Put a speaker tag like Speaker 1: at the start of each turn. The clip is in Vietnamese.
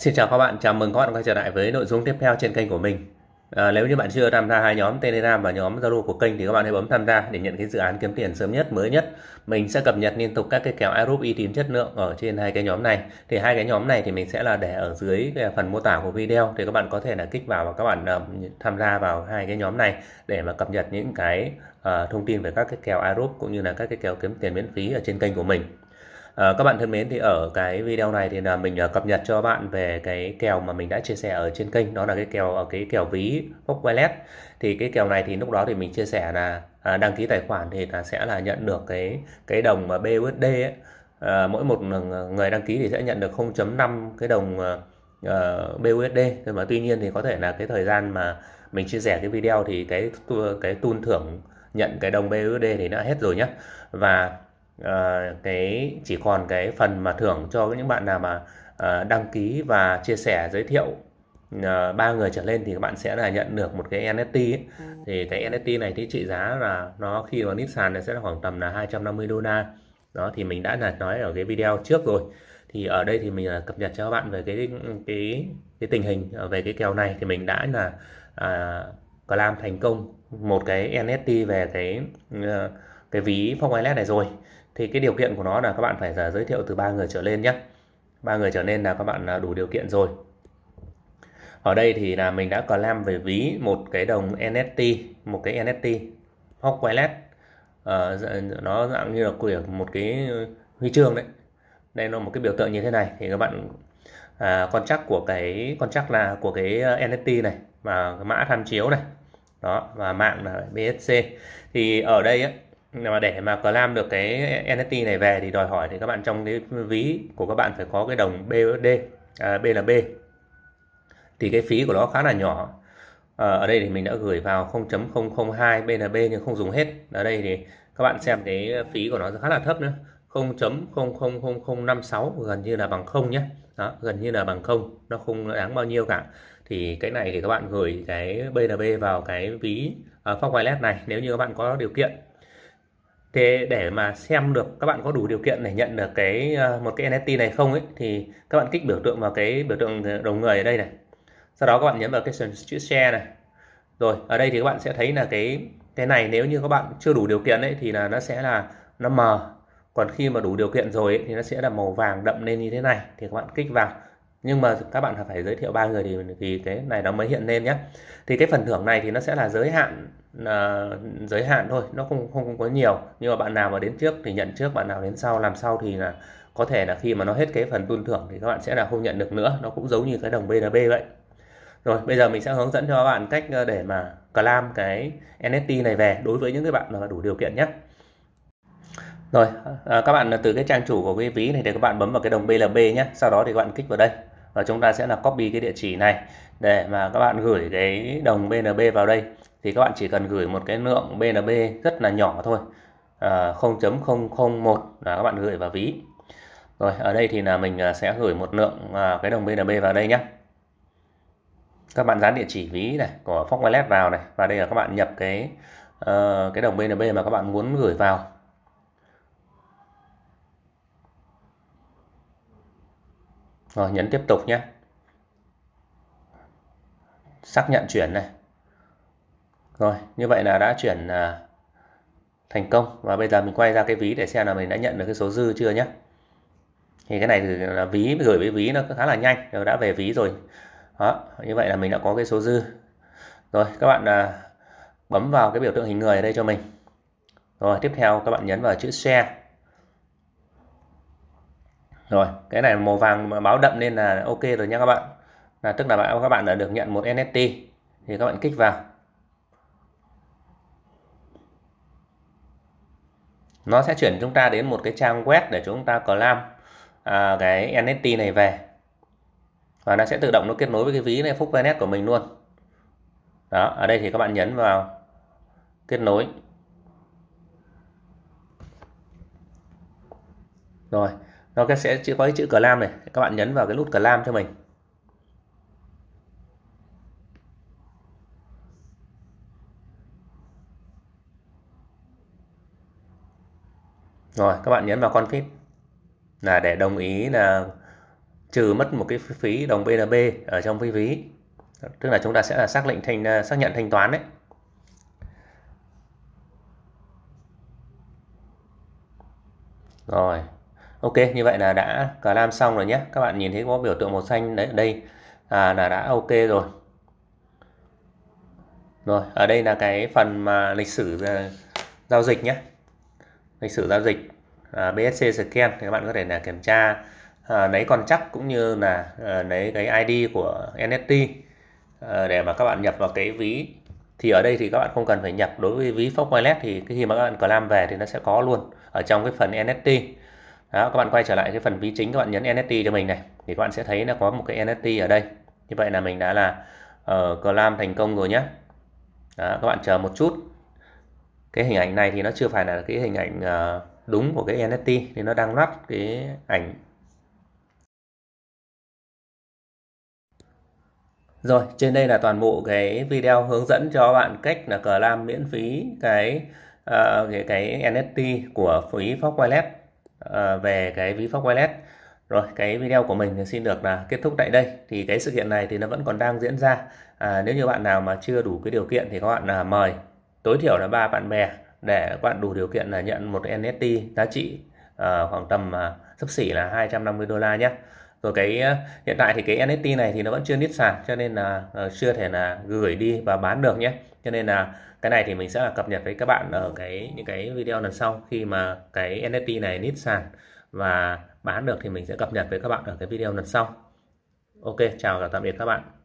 Speaker 1: Xin chào các bạn, chào mừng các bạn quay trở lại với nội dung tiếp theo trên kênh của mình. À, nếu như bạn chưa tham gia hai nhóm Telegram và nhóm Zalo của kênh thì các bạn hãy bấm tham gia để nhận cái dự án kiếm tiền sớm nhất, mới nhất. Mình sẽ cập nhật liên tục các cái kèo Arup uy tín chất lượng ở trên hai cái nhóm này. Thì hai cái nhóm này thì mình sẽ là để ở dưới phần mô tả của video thì các bạn có thể là kích vào và các bạn uh, tham gia vào hai cái nhóm này để mà cập nhật những cái uh, thông tin về các cái kèo Arup cũng như là các cái kèo kiếm tiền miễn phí ở trên kênh của mình à, các bạn thân mến thì ở cái video này thì là mình ờ, cập nhật cho bạn về cái kèo mà mình đã chia sẻ ở trên kênh đó là cái kèo ở ờ, cái kèo ví Fox Wallet thì cái kèo này thì lúc đó thì mình chia sẻ là à, đăng ký tài khoản thì là sẽ là nhận được cái cái đồng mà BUSD ấy. À, mỗi một người đăng ký thì sẽ nhận được 0.5 cái đồng uh, BUSD nhưng mà tuy nhiên thì có thể là cái thời gian mà mình chia sẻ cái video thì cái cái tun thưởng nhận cái đồng BUSD thì đã hết rồi nhé và Ờ, cái chỉ còn cái phần mà thưởng cho những bạn nào mà ờ, đăng ký và chia sẻ giới thiệu ờ, ba người trở lên thì các bạn sẽ là nhận được một cái NFT ấy. Ừ. thì cái NFT này thì trị giá là nó khi nó nít sàn nó sẽ là khoảng tầm là 250 đô la đó thì mình đã là nói ở cái video trước rồi thì ở đây thì mình cập nhật cho các bạn về cái cái cái tình hình về cái kèo này thì mình đã là à, làm thành công một cái NFT về cái cái ví phong ILS này rồi thì cái điều kiện của nó là các bạn phải à, giới thiệu từ ba người trở lên nhé ba người trở lên là các bạn à, đủ điều kiện rồi ở đây thì là mình đã làm về ví một cái đồng NFT một cái NFT Hawk Wallet uh, nó dạng như là của một cái huy chương đấy đây nó một cái biểu tượng như thế này thì các bạn à, con chắc của cái con chắc là của cái à, NFT này và mã tham chiếu này đó và mạng là BSC thì ở đây ấy, mà để mà có làm được cái NFT này về thì đòi hỏi thì các bạn trong cái ví của các bạn phải có cái đồng BUSD à, BNB thì cái phí của nó khá là nhỏ à, ở đây thì mình đã gửi vào 0.002 BNB nhưng không dùng hết ở đây thì các bạn xem cái phí của nó khá là thấp nữa 0.000056 gần như là bằng không nhé đó, gần như là bằng không nó không đáng bao nhiêu cả thì cái này thì các bạn gửi cái BNB vào cái ví uh, Fox Wallet này nếu như các bạn có điều kiện thế để mà xem được các bạn có đủ điều kiện để nhận được cái ờ, một cái NFT này không ấy thì các bạn kích biểu tượng vào cái biểu tượng ờ, đầu người ở đây này sau đó các bạn nhấn vào cái chữ share này rồi ở đây thì các bạn sẽ thấy là cái cái này nếu như các bạn chưa đủ điều kiện ấy thì là nó sẽ là nó mờ còn khi mà đủ điều kiện rồi ấy, thì nó sẽ là màu vàng đậm lên như thế này thì các bạn kích vào nhưng mà các bạn phải giới thiệu ba người thì thì cái này nó mới hiện lên nhé thì cái phần thưởng này thì nó sẽ là giới hạn uh, giới hạn thôi nó không không có nhiều nhưng mà bạn nào mà đến trước thì nhận trước bạn nào đến sau làm sau thì là có thể là khi mà nó hết cái phần tuân thưởng thì các bạn sẽ là không nhận được nữa nó cũng giống như cái đồng BNB vậy rồi bây giờ mình sẽ hướng dẫn cho các bạn cách ờ, để mà claim cái NFT này về đối với những cái bạn mà đủ điều kiện nhé rồi ờ, các bạn từ cái trang chủ của cái ví này thì các bạn bấm vào cái đồng BLB nhé sau đó thì các bạn kích vào đây và chúng ta sẽ là copy cái địa chỉ này để mà các bạn gửi cái đồng BNB vào đây thì các bạn chỉ cần gửi một cái lượng BNB rất là nhỏ thôi à, 0.001 là các bạn gửi vào ví rồi ở đây thì là mình à, sẽ gửi một lượng à, cái đồng BNB vào đây nhé các bạn dán địa chỉ ví này của Fox Wallet vào này và đây là các bạn nhập cái uh, cái đồng BNB mà các bạn muốn gửi vào rồi nhấn tiếp tục nhé xác nhận chuyển này rồi như vậy là đã chuyển à, thành công và bây giờ mình quay ra cái ví để xem là mình đã nhận được cái số dư chưa nhé thì cái này thì là ví gửi với ví nó khá là nhanh đều đã về ví rồi đó như vậy là mình đã có cái số dư rồi các bạn à, bấm vào cái biểu tượng hình người ở đây cho mình rồi tiếp theo các bạn nhấn vào chữ share rồi cái này màu vàng báo đậm nên là ok rồi nha các bạn là tức là các bạn đã được nhận một NFT thì các bạn kích vào nó sẽ chuyển chúng ta đến một cái trang web để chúng ta claim à, cái NFT này về và nó sẽ tự động nó kết nối với cái ví này phúc Venet của mình luôn đó ở đây thì các bạn nhấn vào kết nối rồi nó sẽ chỉ có cái chữ clam này các bạn nhấn vào cái nút clam cho mình rồi các bạn nhấn vào config là để đồng ý là trừ mất một cái phí đồng BNB ở trong phí ví, tức là chúng ta sẽ là xác lệnh thanh xác nhận thanh toán đấy rồi Ok như vậy là đã cả lam xong rồi nhé các bạn nhìn thấy có biểu tượng màu xanh đấy ở đây à, là đã ok rồi rồi ở đây là cái phần mà lịch sử à, giao dịch nhé lịch sử giao dịch à, BSC scan thì các bạn có thể là kiểm tra à, lấy con chắc cũng như là à, lấy cái ID của NFT à, để mà các bạn nhập vào cái ví thì ở đây thì các bạn không cần phải nhập đối với ví Fox Wallet thì khi mà các bạn có làm về thì nó sẽ có luôn ở trong cái phần NFT đó, các bạn quay trở lại cái phần ví chính các bạn nhấn NFT cho mình này thì các bạn sẽ thấy nó có một cái NFT ở đây như vậy là mình đã là uh, clam thành công rồi nhé Đó, các bạn chờ một chút cái hình ảnh này thì nó chưa phải là cái hình ảnh uh, đúng của cái NFT thì nó đang lắp cái ảnh Rồi, trên đây là toàn bộ cái video hướng dẫn cho bạn cách là cờ lam miễn phí cái uh, cái, cái NFT của phí Fox Wallet. Ờ, về cái ví Fox Wallet. Rồi cái video của mình xin được là kết thúc tại đây. Thì cái sự kiện này thì nó vẫn còn đang diễn ra. À, nếu như bạn nào mà chưa đủ cái điều kiện thì các bạn là mời tối thiểu là ba bạn bè để các bạn đủ điều kiện là nhận một NFT giá trị à, khoảng tầm à, sấp xỉ là 250 đô la nhé. Rồi cái ờ, hiện tại thì cái NFT này thì nó vẫn chưa niết sàn cho nên là chưa thể là gửi đi và bán được nhé. Cho nên là cái này thì mình sẽ là cập nhật với các bạn ở cái những cái video lần sau khi mà cái NFT này nít sàn và bán được thì mình sẽ cập nhật với các bạn ở cái video lần sau ok chào và tạm biệt các bạn